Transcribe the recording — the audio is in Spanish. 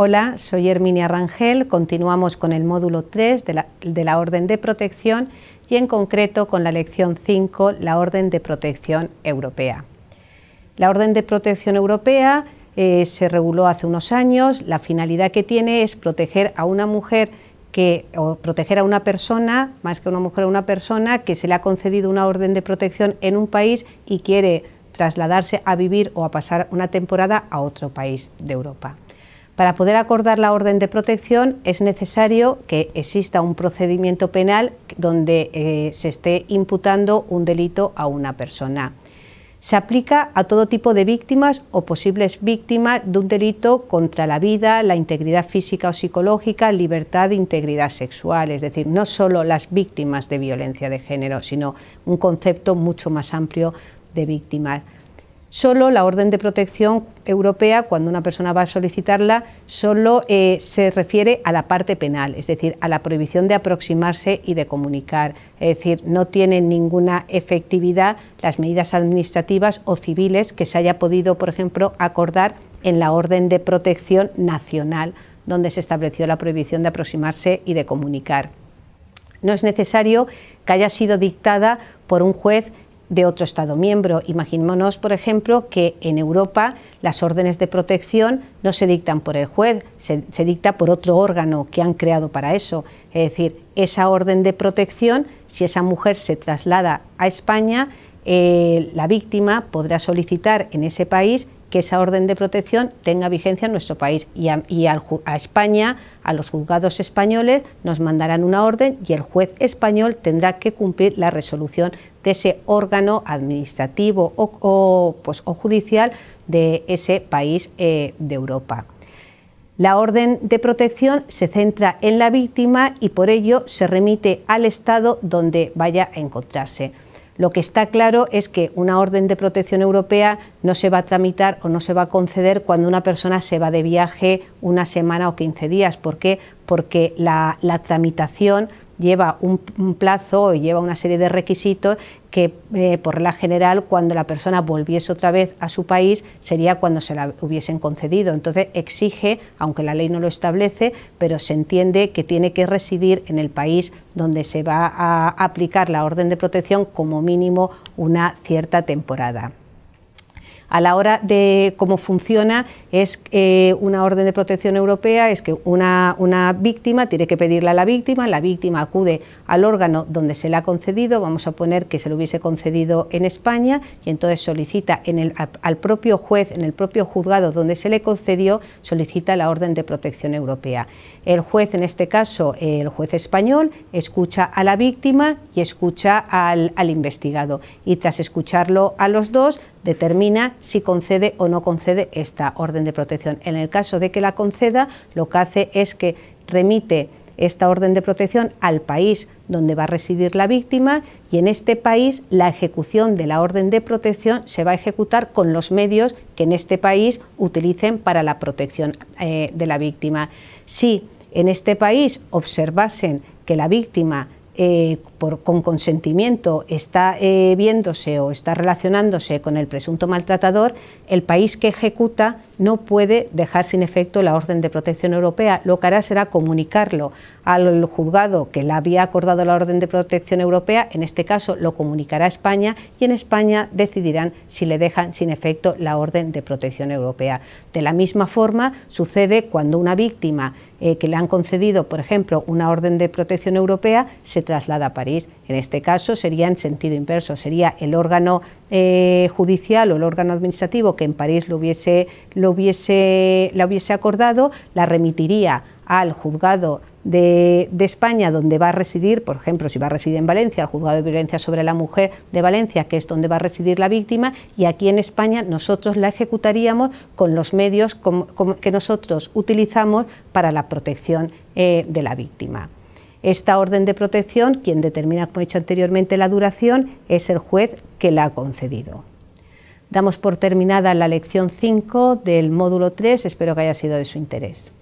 Hola, soy Herminia Rangel, continuamos con el módulo 3 de la, Orden de Protección y en concreto con la lección 5, la Orden de Protección Europea. La Orden de Protección Europea eh, se reguló hace unos años, la finalidad que tiene es proteger a una mujer o proteger a una persona, más que a una mujer, a una persona que se le ha concedido una orden de protección en un país y quiere trasladarse a vivir o a pasar una temporada a otro país de Europa. Para poder acordar la orden de protección es necesario que exista un procedimiento penal donde eh, se esté imputando un delito a una persona. Se aplica a todo tipo de víctimas o posibles víctimas de un delito contra la vida, la integridad física o psicológica, libertad e integridad sexual, es decir, no solo las víctimas de violencia de género, sino un concepto mucho más amplio de víctimas. Solo la orden de protección europea, cuando una persona va a solicitarla, solo eh, se refiere a la parte penal, es decir, a la prohibición de aproximarse y de comunicar. Es decir, no tienen ninguna efectividad las medidas administrativas o civiles que se haya podido, por ejemplo, acordar en la orden de protección nacional, donde se estableció la prohibición de aproximarse y de comunicar. No es necesario que haya sido dictada por un juez de otro Estado miembro. Imaginémonos, por ejemplo, que en Europa las órdenes de protección no se dictan por el juez, se, dicta por otro órgano que han creado para eso. Es decir, esa orden de protección, si esa mujer se traslada a España, eh, la víctima podrá solicitar en ese país que esa orden de protección tenga vigencia en nuestro país y, a, España, a los juzgados españoles, nos mandarán una orden y el juez español tendrá que cumplir la resolución de ese órgano administrativo o, pues, judicial de ese país eh, de Europa. La orden de protección se centra en la víctima y por ello se remite al Estado donde vaya a encontrarse. Lo que está claro es que una orden de protección europea no se va a tramitar o no se va a conceder cuando una persona se va de viaje una semana o 15 días. ¿Por qué? Porque la, la tramitación lleva un, plazo y lleva una serie de requisitos que eh, por la general cuando la persona volviese otra vez a su país sería cuando se la hubiesen concedido. Entonces exige, aunque la ley no lo establece, pero se entiende que tiene que residir en el país donde se va a aplicar la orden de protección como mínimo una cierta temporada a la hora de cómo funciona es eh, una orden de protección europea, es que una, víctima tiene que pedirla a la víctima, la víctima acude al órgano donde se le ha concedido, vamos a poner que se le hubiese concedido en España y entonces solicita al propio juez, en el propio juzgado donde se le concedió, solicita la orden de protección europea. El juez, en este caso el juez español, escucha a la víctima y escucha al investigado y tras escucharlo a los dos determina si concede o no concede esta orden de protección. En el caso de que la conceda, lo que hace es que remite esta orden de protección al país donde va a residir la víctima y en este país la ejecución de la orden de protección se va a ejecutar con los medios que en este país utilicen para la protección eh, de la víctima. Si en este país observasen que la víctima eh, con consentimiento está eh, viéndose o está relacionándose con el presunto maltratador, el país que ejecuta no puede dejar sin efecto la orden de protección europea. Lo que hará será comunicarlo al juzgado que le había acordado la orden de protección europea, en este caso lo comunicará a España y en España decidirán si le dejan sin efecto la orden de protección europea. De la misma forma sucede cuando una víctima eh, que le han concedido, por ejemplo, una orden de protección europea se traslada a París. En este caso sería en sentido inverso, sería el órgano eh, judicial o el órgano administrativo que en París lo la hubiese acordado, la remitiría al juzgado de, España donde va a residir, por ejemplo, si va a residir en Valencia, al juzgado de violencia sobre la mujer de Valencia, que es donde va a residir la víctima, y aquí en España nosotros la ejecutaríamos con los medios que nosotros utilizamos para la protección eh, de la víctima. Esta orden de protección, quien determina, como he dicho anteriormente, la duración, es el juez que la ha concedido. Damos por terminada la lección 5 del módulo 3, espero que haya sido de su interés.